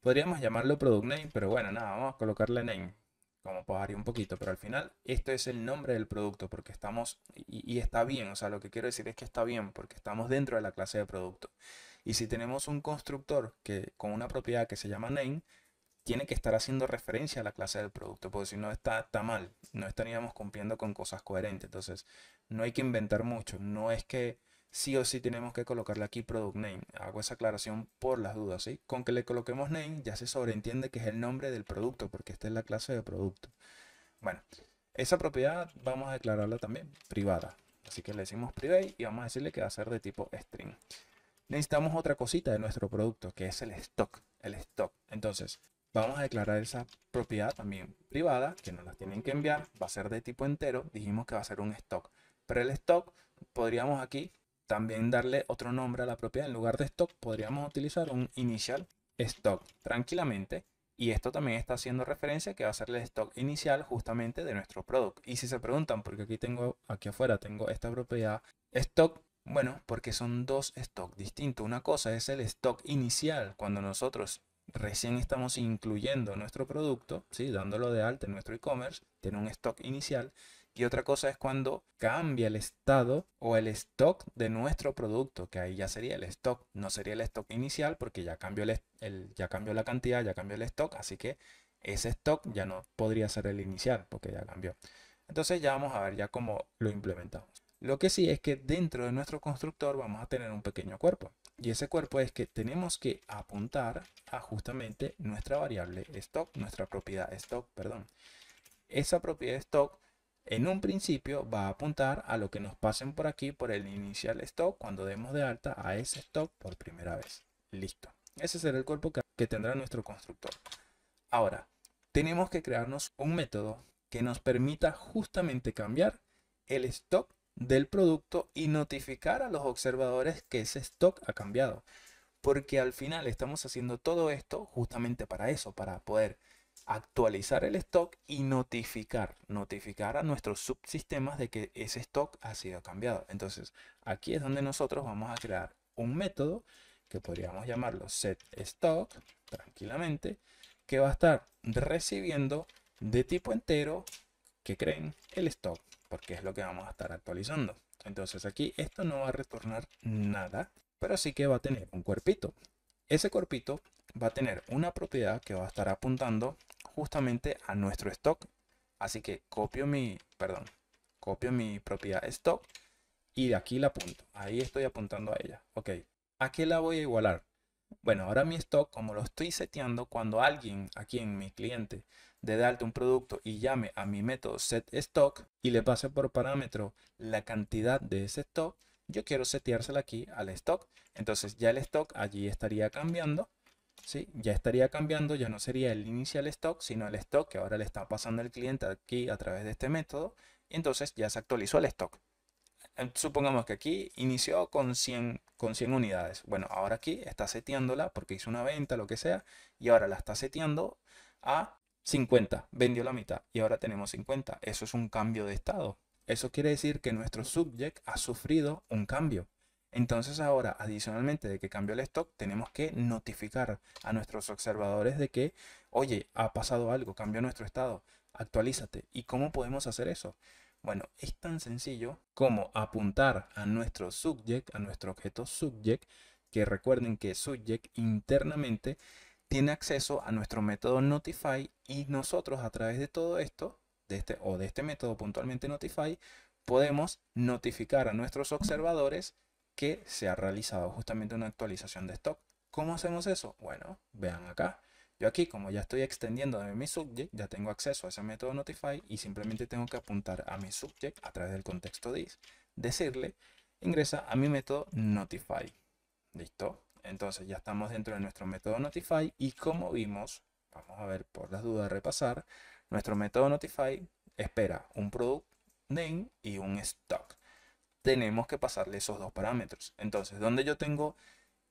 podríamos llamarlo product name, pero bueno, nada, vamos a colocarle name como pasaría un poquito, pero al final esto es el nombre del producto porque estamos y, y está bien, o sea, lo que quiero decir es que está bien porque estamos dentro de la clase de producto. Y si tenemos un constructor que con una propiedad que se llama name, tiene que estar haciendo referencia a la clase del producto, porque si no está, está mal, no estaríamos cumpliendo con cosas coherentes. Entonces, no hay que inventar mucho, no es que sí o sí tenemos que colocarle aquí product name. Hago esa aclaración por las dudas, ¿sí? Con que le coloquemos name ya se sobreentiende que es el nombre del producto, porque esta es la clase de producto. Bueno, esa propiedad vamos a declararla también privada. Así que le decimos private y vamos a decirle que va a ser de tipo string necesitamos otra cosita de nuestro producto, que es el stock. El stock. Entonces, vamos a declarar esa propiedad también privada, que nos la tienen que enviar. Va a ser de tipo entero. Dijimos que va a ser un stock. Pero el stock, podríamos aquí también darle otro nombre a la propiedad. En lugar de stock, podríamos utilizar un initial stock tranquilamente. Y esto también está haciendo referencia que va a ser el stock inicial justamente de nuestro producto. Y si se preguntan, porque aquí tengo, aquí afuera tengo esta propiedad stock, bueno, porque son dos stocks distintos. Una cosa es el stock inicial, cuando nosotros recién estamos incluyendo nuestro producto, ¿sí? dándolo de alta en nuestro e-commerce, tiene un stock inicial. Y otra cosa es cuando cambia el estado o el stock de nuestro producto, que ahí ya sería el stock, no sería el stock inicial porque ya cambió, el, ya cambió la cantidad, ya cambió el stock, así que ese stock ya no podría ser el inicial porque ya cambió. Entonces ya vamos a ver ya cómo lo implementamos. Lo que sí es que dentro de nuestro constructor vamos a tener un pequeño cuerpo. Y ese cuerpo es que tenemos que apuntar a justamente nuestra variable stock, nuestra propiedad stock, perdón. Esa propiedad stock en un principio va a apuntar a lo que nos pasen por aquí por el inicial stock cuando demos de alta a ese stock por primera vez. Listo. Ese será el cuerpo que tendrá nuestro constructor. Ahora, tenemos que crearnos un método que nos permita justamente cambiar el stock del producto y notificar a los observadores que ese stock ha cambiado. Porque al final estamos haciendo todo esto justamente para eso, para poder actualizar el stock y notificar, notificar a nuestros subsistemas de que ese stock ha sido cambiado. Entonces, aquí es donde nosotros vamos a crear un método que podríamos llamarlo set stock tranquilamente, que va a estar recibiendo de tipo entero que creen el stock porque es lo que vamos a estar actualizando. Entonces aquí esto no va a retornar nada, pero sí que va a tener un cuerpito. Ese cuerpito va a tener una propiedad que va a estar apuntando justamente a nuestro stock. Así que copio mi, perdón, copio mi propiedad stock y de aquí la apunto. Ahí estoy apuntando a ella. Ok, ¿a qué la voy a igualar? Bueno, ahora mi stock, como lo estoy seteando, cuando alguien aquí en mi cliente de darte un producto y llame a mi método set stock y le pase por parámetro la cantidad de ese stock, yo quiero seteársela aquí al stock. Entonces ya el stock allí estaría cambiando. ¿sí? Ya estaría cambiando, ya no sería el inicial stock, sino el stock que ahora le está pasando el cliente aquí a través de este método. Y entonces ya se actualizó el stock. Supongamos que aquí inició con 100, con 100 unidades. Bueno, ahora aquí está seteándola porque hizo una venta, lo que sea, y ahora la está seteando a 50, vendió la mitad y ahora tenemos 50. Eso es un cambio de estado. Eso quiere decir que nuestro subject ha sufrido un cambio. Entonces ahora, adicionalmente de que cambió el stock, tenemos que notificar a nuestros observadores de que, oye, ha pasado algo, cambió nuestro estado, actualízate. ¿Y cómo podemos hacer eso? Bueno, es tan sencillo como apuntar a nuestro subject, a nuestro objeto subject, que recuerden que subject internamente tiene acceso a nuestro método notify y nosotros a través de todo esto, de este, o de este método puntualmente notify, podemos notificar a nuestros observadores que se ha realizado justamente una actualización de stock. ¿Cómo hacemos eso? Bueno, vean acá. Yo aquí, como ya estoy extendiendo de mi subject, ya tengo acceso a ese método notify y simplemente tengo que apuntar a mi subject a través del contexto this. Decirle, ingresa a mi método notify. ¿Listo? Entonces ya estamos dentro de nuestro método notify y como vimos, vamos a ver por las dudas repasar, nuestro método notify espera un product name y un stock. Tenemos que pasarle esos dos parámetros. Entonces, ¿dónde yo tengo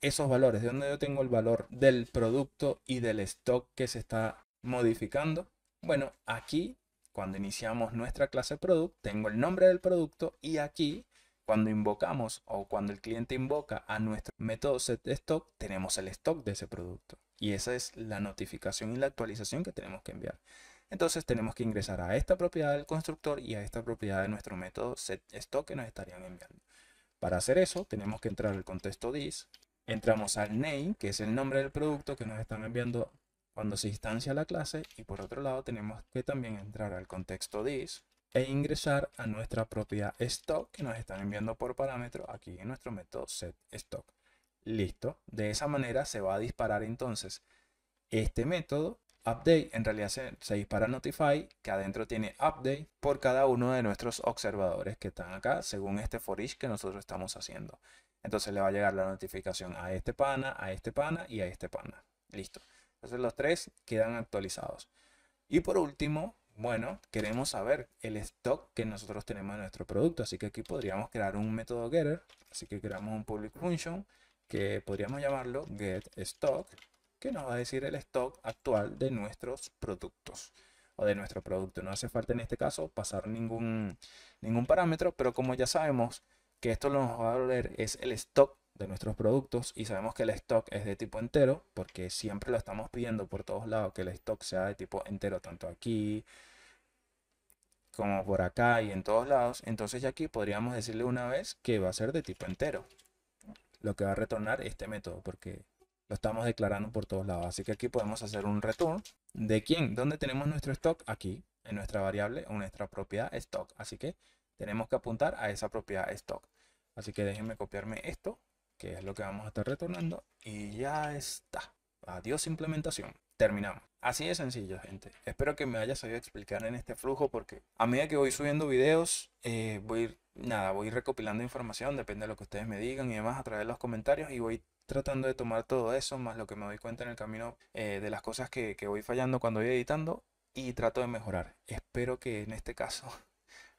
esos valores, de yo tengo el valor del producto y del stock que se está modificando, bueno, aquí cuando iniciamos nuestra clase product, tengo el nombre del producto y aquí cuando invocamos o cuando el cliente invoca a nuestro método setStock, tenemos el stock de ese producto. Y esa es la notificación y la actualización que tenemos que enviar. Entonces tenemos que ingresar a esta propiedad del constructor y a esta propiedad de nuestro método setStock que nos estarían enviando. Para hacer eso tenemos que entrar al contexto this, entramos al name, que es el nombre del producto que nos están enviando cuando se instancia la clase, y por otro lado tenemos que también entrar al contexto this, e ingresar a nuestra propia stock que nos están enviando por parámetro aquí en nuestro método set stock. Listo. De esa manera se va a disparar entonces este método update. En realidad se, dispara notify que adentro tiene update por cada uno de nuestros observadores que están acá según este for que nosotros estamos haciendo. Entonces le va a llegar la notificación a este pana, a este pana y a este pana. Listo. Entonces los tres quedan actualizados. Y por último, bueno, queremos saber el stock que nosotros tenemos de nuestro producto. Así que aquí podríamos crear un método getter. Así que creamos un public function que podríamos llamarlo getStock, que nos va a decir el stock actual de nuestros productos o de nuestro producto. No hace falta en este caso pasar ningún, ningún parámetro, pero como ya sabemos que esto lo nos va a ver es el stock de nuestros productos y sabemos que el stock es de tipo entero porque siempre lo estamos pidiendo por todos lados que el stock sea de tipo entero tanto aquí como por acá y en todos lados entonces ya aquí podríamos decirle una vez que va a ser de tipo entero lo que va a retornar este método porque lo estamos declarando por todos lados así que aquí podemos hacer un return de quién dónde tenemos nuestro stock aquí en nuestra variable o nuestra propiedad stock así que tenemos que apuntar a esa propiedad stock así que déjenme copiarme esto que es lo que vamos a estar retornando. Y ya está. Adiós implementación. Terminamos. Así de sencillo, gente. Espero que me haya sabido explicar en este flujo porque a medida que voy subiendo videos, eh, voy, nada, voy recopilando información, depende de lo que ustedes me digan y demás a través de los comentarios y voy tratando de tomar todo eso, más lo que me doy cuenta en el camino eh, de las cosas que, que voy fallando cuando voy editando y trato de mejorar. Espero que en este caso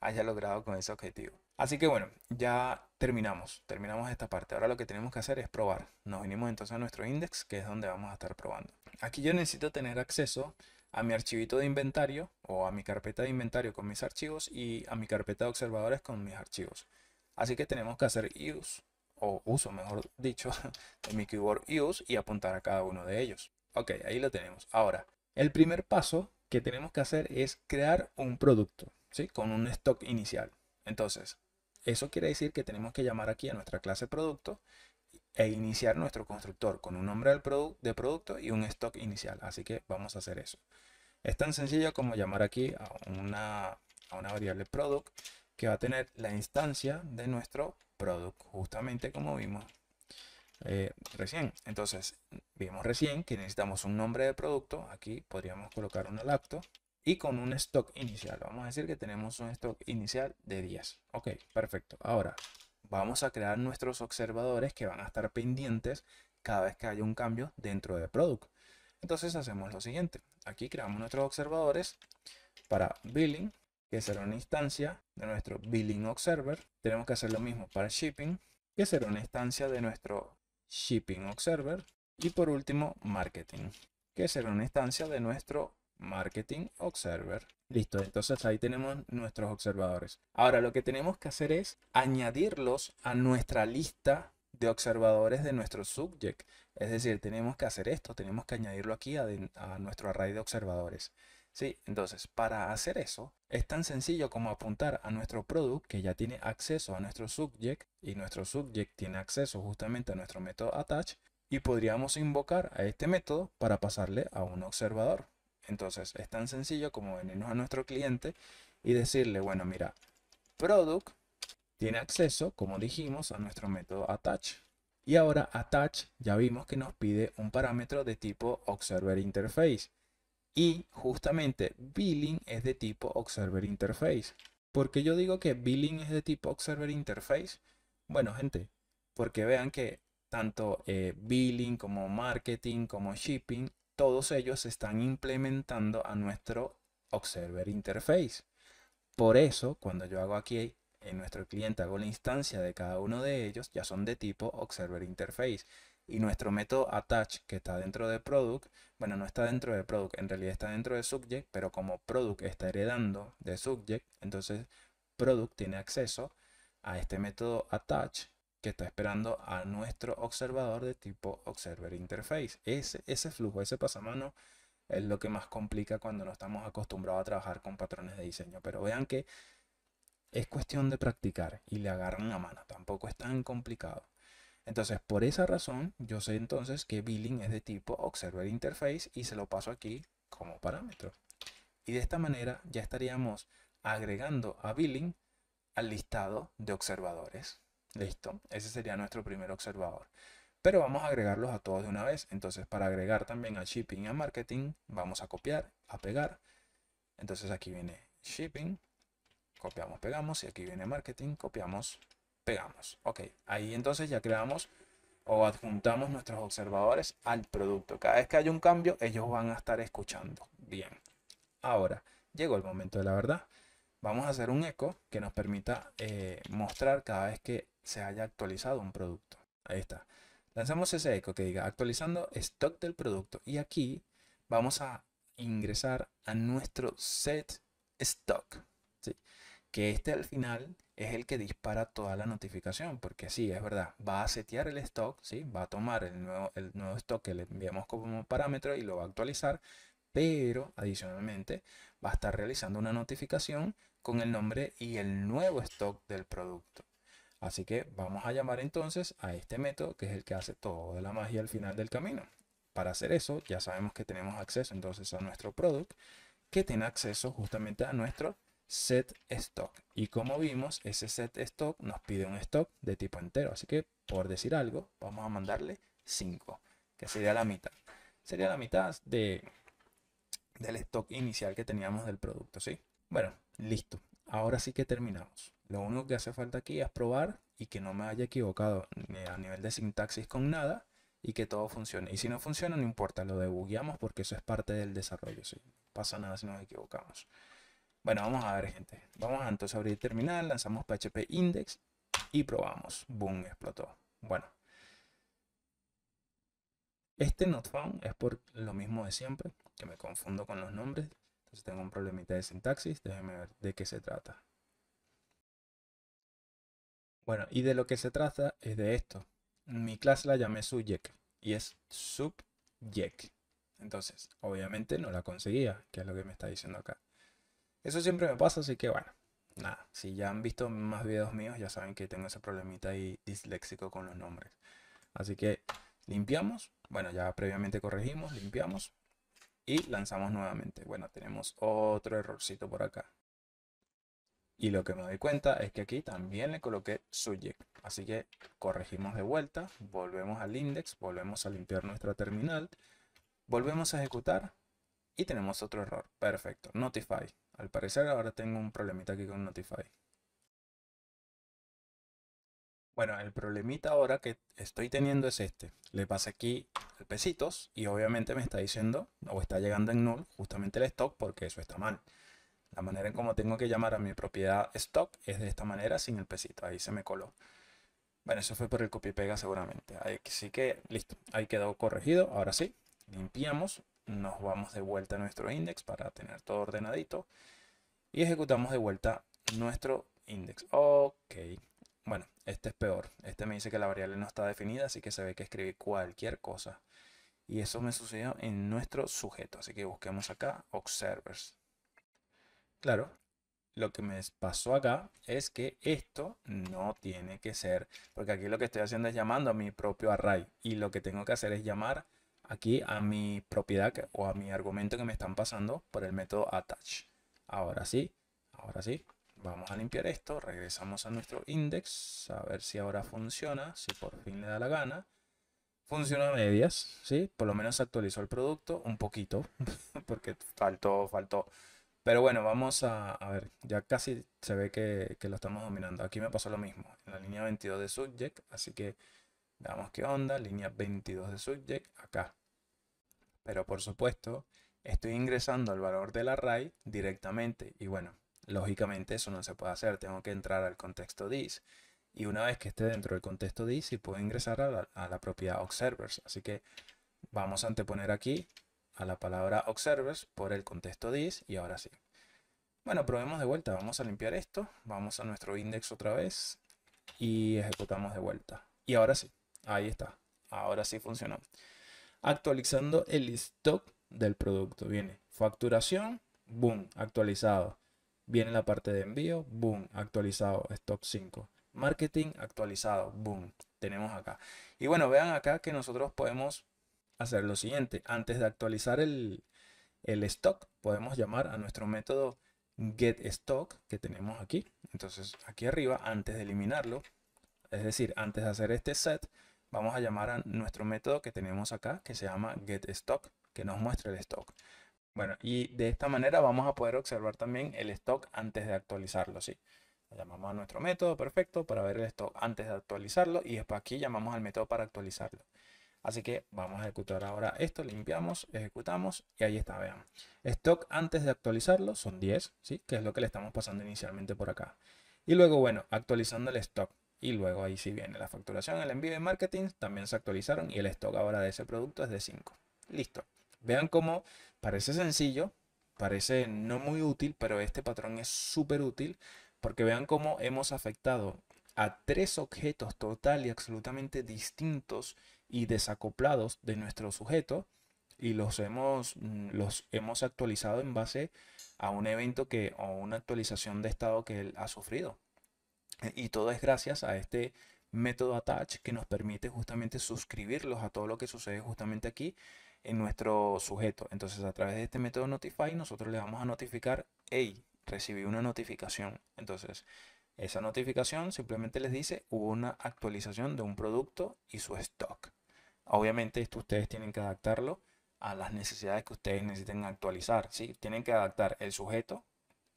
haya logrado con ese objetivo. Así que bueno, ya terminamos, terminamos esta parte. Ahora lo que tenemos que hacer es probar. Nos venimos entonces a nuestro index, que es donde vamos a estar probando. Aquí yo necesito tener acceso a mi archivito de inventario o a mi carpeta de inventario con mis archivos y a mi carpeta de observadores con mis archivos. Así que tenemos que hacer use o uso, mejor dicho, de mi keyboard use y apuntar a cada uno de ellos. Ok, ahí lo tenemos. Ahora, el primer paso que tenemos que hacer es crear un producto. Con un stock inicial. Entonces, eso quiere decir que tenemos que llamar aquí a nuestra clase producto e iniciar nuestro constructor con un nombre de producto y un stock inicial. Así que vamos a hacer eso. Es tan sencillo como llamar aquí a una, a una variable product que va a tener la instancia de nuestro product, justamente como vimos eh, recién. Entonces, vimos recién que necesitamos un nombre de producto. Aquí podríamos colocar una lacto y con un stock inicial. Vamos a decir que tenemos un stock inicial de 10. Ok, perfecto. Ahora vamos a crear nuestros observadores que van a estar pendientes cada vez que haya un cambio dentro de product. Entonces hacemos lo siguiente. Aquí creamos nuestros observadores para billing, que será una instancia de nuestro billing observer. Tenemos que hacer lo mismo para shipping, que será una instancia de nuestro shipping observer. Y por último, marketing, que será una instancia de nuestro Marketing Observer. Listo, entonces ahí tenemos nuestros observadores. Ahora lo que tenemos que hacer es añadirlos a nuestra lista de observadores de nuestro subject. Es decir, tenemos que hacer esto, tenemos que añadirlo aquí a, nuestro array de observadores. Sí, entonces para hacer eso es tan sencillo como apuntar a nuestro product que ya tiene acceso a nuestro subject y nuestro subject tiene acceso justamente a nuestro método attach y podríamos invocar a este método para pasarle a un observador. Entonces es tan sencillo como venirnos a nuestro cliente y decirle, bueno, mira, product tiene acceso, como dijimos, a nuestro método attach. Y ahora attach ya vimos que nos pide un parámetro de tipo observer interface. Y justamente billing es de tipo observer interface. ¿Por qué yo digo que billing es de tipo observer interface? Bueno, gente, porque vean que tanto eh, billing como marketing como shipping todos ellos se están implementando a nuestro Observer Interface. Por eso, cuando yo hago aquí en eh, nuestro cliente, hago la instancia de cada uno de ellos, ya son de tipo Observer Interface. Y nuestro método attach que está dentro de product, bueno, no está dentro de product, en realidad está dentro de subject, pero como product está heredando de subject, entonces product tiene acceso a este método attach que está esperando a nuestro observador de tipo Observer Interface. Ese, ese flujo, ese pasamano es lo que más complica cuando no estamos acostumbrados a trabajar con patrones de diseño. Pero vean que es cuestión de practicar y le agarran la mano. Tampoco es tan complicado. Entonces, por esa razón, yo sé entonces que billing es de tipo Observer Interface y se lo paso aquí como parámetro. Y de esta manera ya estaríamos agregando a billing al listado de observadores. Listo, ese sería nuestro primer observador. Pero vamos a agregarlos a todos de una vez. Entonces para agregar también a shipping y a marketing, vamos a copiar, a pegar. Entonces aquí viene shipping, copiamos, pegamos. Y aquí viene marketing, copiamos, pegamos. Ok, ahí entonces ya creamos o adjuntamos nuestros observadores al producto. Cada vez que haya un cambio, ellos van a estar escuchando. Bien. Ahora, llegó el momento de la verdad. Vamos a hacer un eco que nos permita eh, mostrar cada vez que se haya actualizado un producto. Ahí está. Lanzamos ese eco que diga actualizando stock del producto. Y aquí vamos a ingresar a nuestro set stock. ¿sí? Que este al final es el que dispara toda la notificación. Porque sí, es verdad. Va a setear el stock. ¿sí? Va a tomar el nuevo, el nuevo stock que le enviamos como parámetro y lo va a actualizar. Pero adicionalmente va a estar realizando una notificación con el nombre y el nuevo stock del producto. Así que vamos a llamar entonces a este método que es el que hace todo la magia al final del camino. Para hacer eso ya sabemos que tenemos acceso entonces a nuestro product que tiene acceso justamente a nuestro set stock. Y como vimos, ese set stock nos pide un stock de tipo entero. Así que por decir algo, vamos a mandarle 5, que sería la mitad. Sería la mitad de, del stock inicial que teníamos del producto, ¿sí? Bueno, listo. Ahora sí que terminamos. Lo único que hace falta aquí es probar y que no me haya equivocado a nivel de sintaxis con nada y que todo funcione. Y si no funciona, no importa, lo debugueamos porque eso es parte del desarrollo. ¿sí? Pasa nada si nos equivocamos. Bueno, vamos a ver, gente. Vamos a abrir terminal, lanzamos PHP index y probamos. Boom, explotó. Bueno. Este not found es por lo mismo de siempre, que me confundo con los nombres. Entonces tengo un problemita de sintaxis, déjenme ver de qué se trata. Bueno, y de lo que se trata es de esto. Mi clase la llamé subject y es subject. Entonces, obviamente no la conseguía, que es lo que me está diciendo acá. Eso siempre me pasa, así que bueno, nada. Si ya han visto más videos míos, ya saben que tengo ese problemita ahí disléxico con los nombres. Así que limpiamos. Bueno, ya previamente corregimos, limpiamos y lanzamos nuevamente. Bueno, tenemos otro errorcito por acá. Y lo que me doy cuenta es que aquí también le coloqué subject. Así que corregimos de vuelta, volvemos al index, volvemos a limpiar nuestra terminal, volvemos a ejecutar y tenemos otro error. Perfecto, notify. Al parecer ahora tengo un problemita aquí con notify. Bueno, el problemita ahora que estoy teniendo es este. Le pasé aquí al pesitos y obviamente me está diciendo o está llegando en null justamente el stock porque eso está mal. La manera en cómo tengo que llamar a mi propiedad stock es de esta manera, sin el pesito. Ahí se me coló. Bueno, eso fue por el copy pega seguramente. Ahí sí que, listo. Ahí quedó corregido. Ahora sí, limpiamos. Nos vamos de vuelta a nuestro index para tener todo ordenadito. Y ejecutamos de vuelta nuestro index. Ok. Bueno, este es peor. Este me dice que la variable no está definida, así que se ve que escribí cualquier cosa. Y eso me sucedió en nuestro sujeto. Así que busquemos acá observers. Claro, lo que me pasó acá es que esto no tiene que ser, porque aquí lo que estoy haciendo es llamando a mi propio array y lo que tengo que hacer es llamar aquí a mi propiedad o a mi argumento que me están pasando por el método attach. Ahora sí, ahora sí, vamos a limpiar esto, regresamos a nuestro index, a ver si ahora funciona, si por fin le da la gana. Funciona a medias, ¿sí? Por lo menos actualizó el producto un poquito, porque faltó, faltó pero bueno, vamos a, a ver, ya casi se ve que, lo estamos dominando. Aquí me pasó lo mismo, en la línea 22 de subject, así que veamos qué onda, línea 22 de subject, acá. Pero por supuesto, estoy ingresando el valor del array directamente y bueno, lógicamente eso no se puede hacer, tengo que entrar al contexto dis, Y una vez que esté dentro del contexto this, puedo ingresar a la, a la propiedad observers. Así que vamos a anteponer aquí a la palabra observers por el contexto dis y ahora sí. Bueno, probemos de vuelta. Vamos a limpiar esto. Vamos a nuestro index otra vez y ejecutamos de vuelta. Y ahora sí, ahí está. Ahora sí funcionó. Actualizando el stock del producto. Viene facturación, boom, actualizado. Viene la parte de envío, boom, actualizado, stock 5. Marketing actualizado, boom, tenemos acá. Y bueno, vean acá que nosotros podemos hacer lo siguiente. Antes de actualizar el, stock, podemos llamar a nuestro método getStock que tenemos aquí. Entonces aquí arriba, antes de eliminarlo, es decir, antes de hacer este set, vamos a llamar a nuestro método que tenemos acá, que se llama getStock, que nos muestra el stock. Bueno, y de esta manera vamos a poder observar también el stock antes de actualizarlo, ¿sí? Llamamos a nuestro método, perfecto, para ver el stock antes de actualizarlo y después aquí llamamos al método para actualizarlo. Así que vamos a ejecutar ahora esto, limpiamos, ejecutamos y ahí está, vean. Stock antes de actualizarlo son 10, ¿sí? Que es lo que le estamos pasando inicialmente por acá. Y luego, bueno, actualizando el stock. Y luego ahí sí viene la facturación, el envío de marketing también se actualizaron y el stock ahora de ese producto es de 5. Listo. Vean cómo parece sencillo, parece no muy útil, pero este patrón es súper útil porque vean cómo hemos afectado a tres objetos total y absolutamente distintos y desacoplados de nuestro sujeto y los hemos, mm, los hemos actualizado en base a un evento que, o una actualización de estado que él ha sufrido. E, y todo es gracias a este método attach que nos permite justamente suscribirlos a todo lo que sucede justamente aquí en nuestro sujeto. Entonces a través de este método notify nosotros le vamos a notificar, hey, recibí una notificación. Entonces esa notificación simplemente les dice hubo una actualización de un producto y su stock. Obviamente esto ustedes tienen que adaptarlo a las necesidades que ustedes necesiten actualizar. Tienen que adaptar el sujeto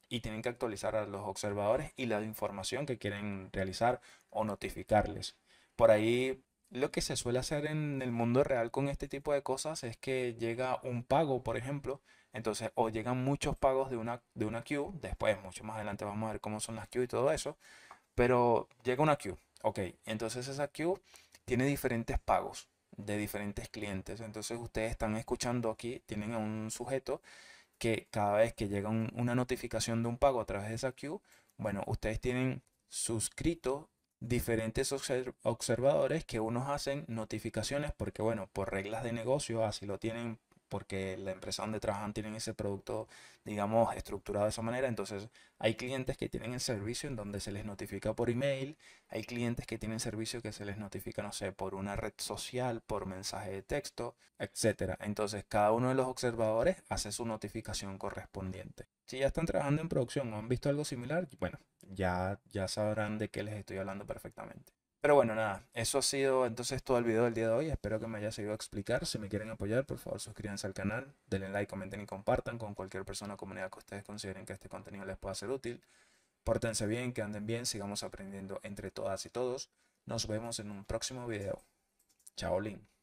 y tienen que actualizar a los observadores y la información que quieren realizar o notificarles. Por ahí lo que se suele hacer en el mundo real con este tipo de cosas es que llega un pago, por ejemplo, entonces o llegan muchos pagos de una, de una queue, después mucho más adelante vamos a ver cómo son las queues y todo eso, pero llega una queue, ok, entonces esa queue tiene diferentes pagos de diferentes clientes, entonces ustedes están escuchando aquí, tienen a un sujeto que cada vez que llega una notificación de un pago a través de esa queue, bueno, ustedes tienen suscrito diferentes observadores que unos hacen notificaciones porque, bueno, por reglas de negocio, así lo tienen, porque la empresa donde trabajan tienen ese producto, digamos, estructurado de esa manera. Entonces, hay clientes que tienen el servicio en donde se les notifica por email, hay clientes que tienen servicio que se les notifica, no sé, por una red social, por mensaje de texto, etcétera Entonces, cada uno de los observadores hace su notificación correspondiente. Si ya están trabajando en producción o han visto algo similar, bueno, ya, ya sabrán de qué les estoy hablando perfectamente. Pero bueno, nada, eso ha sido entonces todo el video del día de hoy. Espero que me haya seguido a explicar. Si me quieren apoyar, por favor suscríbanse al canal, denle like, comenten y compartan con cualquier persona o comunidad que ustedes consideren que este contenido les pueda ser útil. Pórtense bien, que anden bien, sigamos aprendiendo entre todas y todos. Nos vemos en un próximo video. Chao, Lin.